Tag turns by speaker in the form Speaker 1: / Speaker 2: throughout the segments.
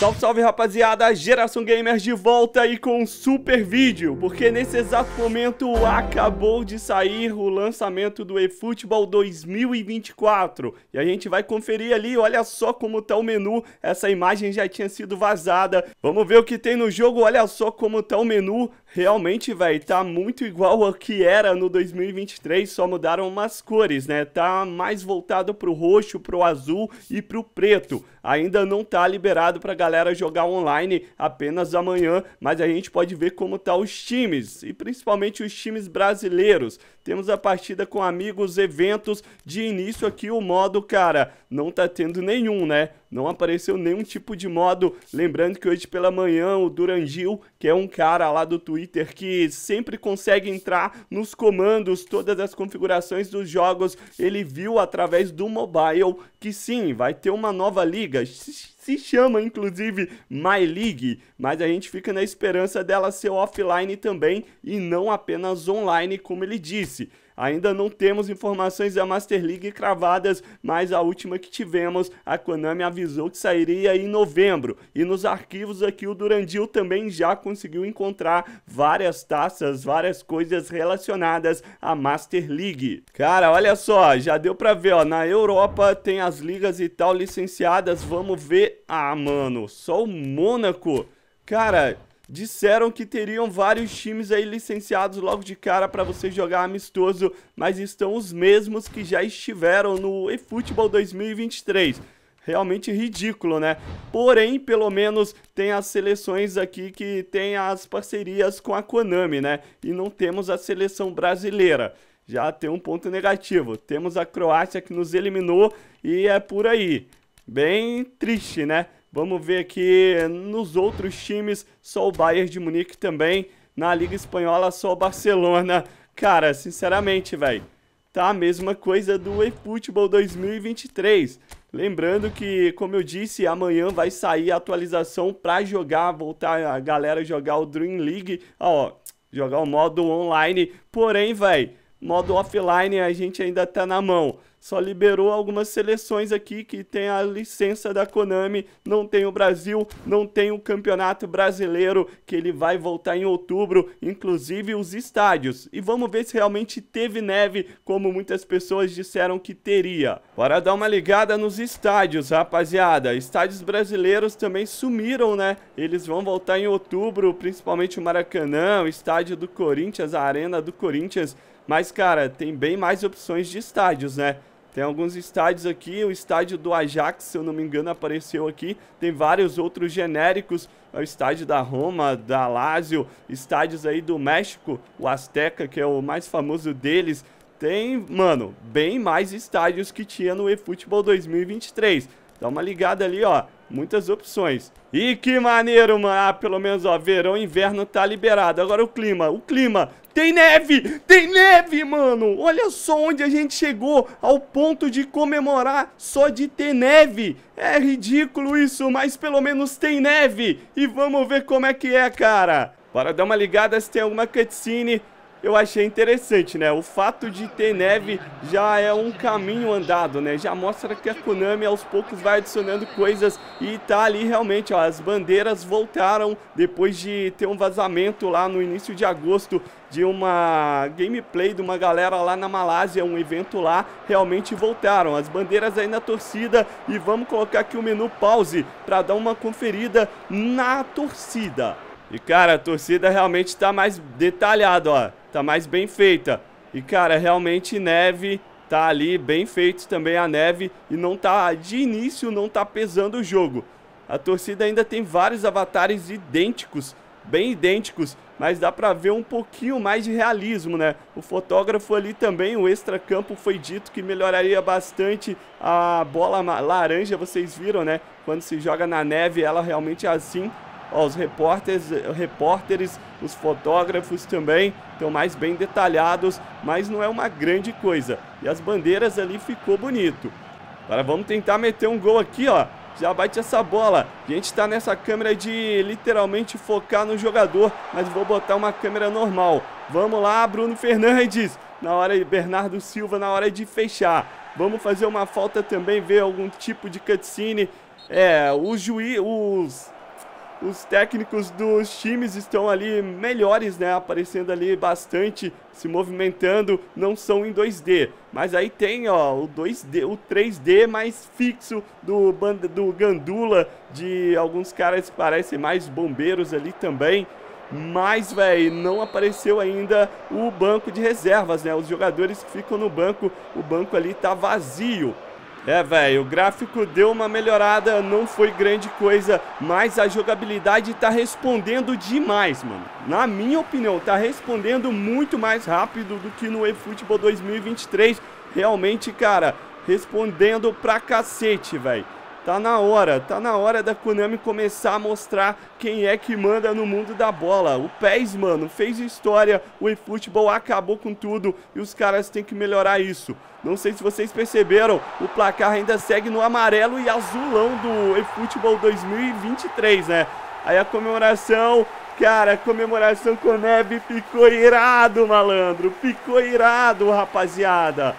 Speaker 1: Salve, salve rapaziada, Geração Gamers de volta aí com um super vídeo, porque nesse exato momento acabou de sair o lançamento do eFootball 2024 e a gente vai conferir ali, olha só como tá o menu, essa imagem já tinha sido vazada, vamos ver o que tem no jogo, olha só como tá o menu, realmente, velho, tá muito igual ao que era no 2023, só mudaram umas cores, né, tá mais voltado pro roxo, pro azul e pro preto, ainda não tá liberado pra galera galera jogar online apenas amanhã, mas a gente pode ver como tá os times, e principalmente os times brasileiros. Temos a partida com amigos, eventos, de início aqui o modo, cara, não tá tendo nenhum, né? não apareceu nenhum tipo de modo. Lembrando que hoje pela manhã o Durangil, que é um cara lá do Twitter que sempre consegue entrar nos comandos, todas as configurações dos jogos, ele viu através do mobile que sim, vai ter uma nova liga se chama inclusive My League, mas a gente fica na esperança dela ser offline também e não apenas online, como ele disse. Ainda não temos informações da Master League cravadas, mas a última que tivemos, a Konami avisou que sairia em novembro. E nos arquivos aqui o Durandil também já conseguiu encontrar várias taças, várias coisas relacionadas à Master League. Cara, olha só, já deu pra ver, ó, na Europa tem as ligas e tal licenciadas, vamos ver. Ah, mano, só o Mônaco. Cara, disseram que teriam vários times aí licenciados logo de cara para você jogar amistoso, mas estão os mesmos que já estiveram no eFootball 2023 realmente ridículo, né? Porém, pelo menos tem as seleções aqui que tem as parcerias com a Konami, né? E não temos a seleção brasileira. Já tem um ponto negativo. Temos a Croácia que nos eliminou e é por aí. Bem triste, né? Vamos ver aqui nos outros times, só o Bayern de Munique também. Na Liga Espanhola, só o Barcelona. Cara, sinceramente, velho, tá a mesma coisa do eFootball 2023. Lembrando que, como eu disse, amanhã vai sair a atualização para jogar, voltar a galera jogar o Dream League, ó, jogar o modo online. Porém, velho, modo offline a gente ainda tá na mão só liberou algumas seleções aqui que tem a licença da Konami, não tem o Brasil, não tem o Campeonato Brasileiro, que ele vai voltar em outubro, inclusive os estádios. E vamos ver se realmente teve neve, como muitas pessoas disseram que teria. Bora dar uma ligada nos estádios, rapaziada. Estádios brasileiros também sumiram, né? Eles vão voltar em outubro, principalmente o Maracanã, o estádio do Corinthians, a Arena do Corinthians. Mas, cara, tem bem mais opções de estádios, né? Tem alguns estádios aqui, o estádio do Ajax, se eu não me engano, apareceu aqui. Tem vários outros genéricos, é o estádio da Roma, da Lazio, estádios aí do México, o Azteca, que é o mais famoso deles. Tem, mano, bem mais estádios que tinha no eFootball 2023. Dá uma ligada ali, ó muitas opções. E que maneiro, mano. Ah, pelo menos, ó, verão e inverno tá liberado. Agora o clima, o clima. Tem neve! Tem neve, mano! Olha só onde a gente chegou, ao ponto de comemorar só de ter neve. É ridículo isso, mas pelo menos tem neve. E vamos ver como é que é, cara. Bora dar uma ligada se tem alguma cutscene eu achei interessante, né? O fato de ter neve já é um caminho andado, né? Já mostra que a Konami aos poucos vai adicionando coisas e tá ali realmente, ó, as bandeiras voltaram depois de ter um vazamento lá no início de agosto de uma gameplay de uma galera lá na Malásia, um evento lá, realmente voltaram. As bandeiras aí na torcida e vamos colocar aqui o menu pause para dar uma conferida na torcida. E, cara, a torcida realmente tá mais detalhada, ó. Tá mais bem feita. E, cara, realmente neve tá ali bem feito também a neve e não tá de início não tá pesando o jogo. A torcida ainda tem vários avatares idênticos, bem idênticos, mas dá para ver um pouquinho mais de realismo, né? O fotógrafo ali também, o extra campo foi dito que melhoraria bastante a bola laranja, vocês viram, né? Quando se joga na neve, ela realmente é assim, Ó, os repórteres, repórteres, os fotógrafos também estão mais bem detalhados, mas não é uma grande coisa. E as bandeiras ali ficou bonito. Agora vamos tentar meter um gol aqui, ó. Já bate essa bola. A gente está nessa câmera de literalmente focar no jogador, mas vou botar uma câmera normal. Vamos lá, Bruno Fernandes. Na hora de Bernardo Silva, na hora de fechar. Vamos fazer uma falta também, ver algum tipo de cutscene. É, o juiz, os os técnicos dos times estão ali melhores, né? Aparecendo ali bastante, se movimentando, não são em 2D. Mas aí tem, ó, o 2D, o 3D mais fixo do banda do Gandula, de alguns caras que parecem mais bombeiros ali também. Mas, velho, não apareceu ainda o banco de reservas, né? Os jogadores que ficam no banco, o banco ali tá vazio. É, velho, o gráfico deu uma melhorada, não foi grande coisa, mas a jogabilidade tá respondendo demais, mano. Na minha opinião, tá respondendo muito mais rápido do que no eFootball 2023. Realmente, cara, respondendo pra cacete, velho. Tá na hora, tá na hora da Konami começar a mostrar quem é que manda no mundo da bola. O PES, mano, fez história, o eFootball acabou com tudo e os caras têm que melhorar isso. Não sei se vocês perceberam, o placar ainda segue no amarelo e azulão do eFootball 2023, né? Aí a comemoração, cara, a comemoração com neve ficou irado, malandro. Ficou irado, rapaziada.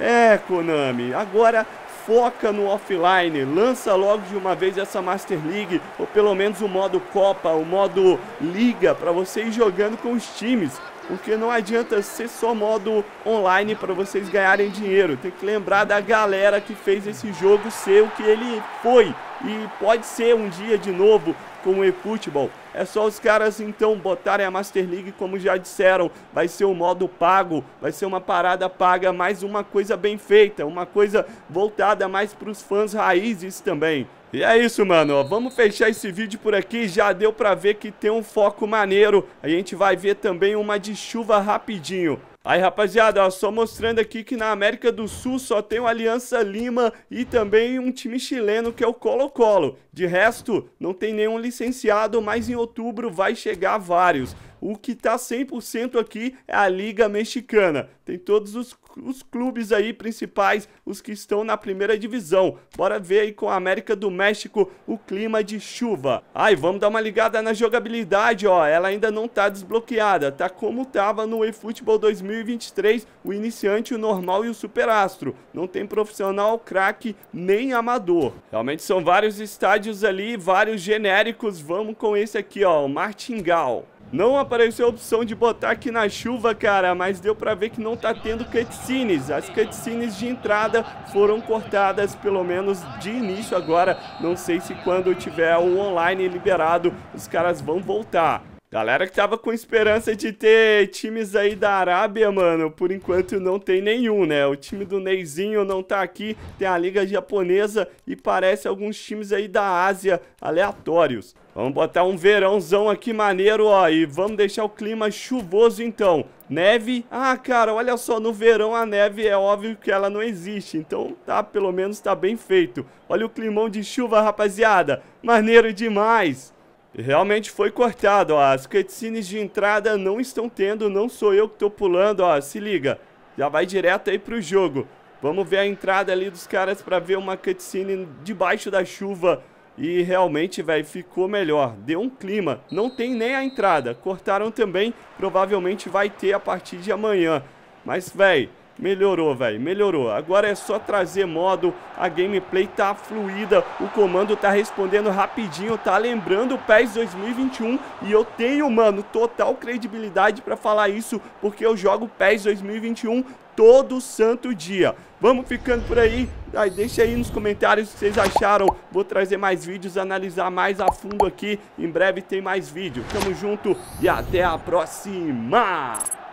Speaker 1: É, Konami, agora foca no offline, lança logo de uma vez essa Master League, ou pelo menos o modo Copa, o modo Liga, para você ir jogando com os times. Porque não adianta ser só modo online para vocês ganharem dinheiro. Tem que lembrar da galera que fez esse jogo ser o que ele foi. E pode ser um dia de novo com o eFootball. É só os caras então botarem a Master League, como já disseram, vai ser um modo pago, vai ser uma parada paga, mais uma coisa bem feita, uma coisa voltada mais para os fãs raízes também. E é isso, mano. Vamos fechar esse vídeo por aqui. Já deu pra ver que tem um foco maneiro. A gente vai ver também uma de chuva rapidinho. Aí, rapaziada, ó, só mostrando aqui que na América do Sul só tem o Aliança Lima e também um time chileno que é o Colo-Colo. De resto, não tem nenhum licenciado, mas em outubro vai chegar vários. O que tá 100% aqui é a Liga Mexicana. Tem todos os, os clubes aí principais, os que estão na primeira divisão. Bora ver aí com a América do México o clima de chuva. Ai, vamos dar uma ligada na jogabilidade, ó. Ela ainda não tá desbloqueada, tá como tava no eFootball 2000 2023, o iniciante, o normal e o superastro. Não tem profissional, craque nem amador. Realmente são vários estádios ali, vários genéricos. Vamos com esse aqui, ó, o Martingal. Não apareceu a opção de botar aqui na chuva, cara, mas deu pra ver que não tá tendo cutscenes. As cutscenes de entrada foram cortadas, pelo menos de início agora. Não sei se quando tiver o online liberado, os caras vão voltar. Galera que tava com esperança de ter times aí da Arábia, mano, por enquanto não tem nenhum, né? O time do Neizinho não tá aqui, tem a Liga Japonesa e parece alguns times aí da Ásia aleatórios. Vamos botar um verãozão aqui maneiro, ó, e vamos deixar o clima chuvoso então. Neve? Ah, cara, olha só, no verão a neve é óbvio que ela não existe, então tá, pelo menos tá bem feito. Olha o climão de chuva, rapaziada, maneiro demais. Realmente foi cortado, ó. As cutscenes de entrada não estão tendo, não sou eu que tô pulando, ó. Se liga, já vai direto aí pro jogo. Vamos ver a entrada ali dos caras pra ver uma cutscene debaixo da chuva. E realmente, velho, ficou melhor. Deu um clima. Não tem nem a entrada. Cortaram também. Provavelmente vai ter a partir de amanhã. Mas, velho, Melhorou, velho, melhorou. Agora é só trazer modo, a gameplay tá fluida, o comando tá respondendo rapidinho, tá lembrando o PES 2021 e eu tenho, mano, total credibilidade para falar isso, porque eu jogo PES 2021 todo santo dia. Vamos ficando por aí, ah, deixa aí nos comentários o que vocês acharam, vou trazer mais vídeos, analisar mais a fundo aqui, em breve tem mais vídeo. Tamo junto e até a próxima!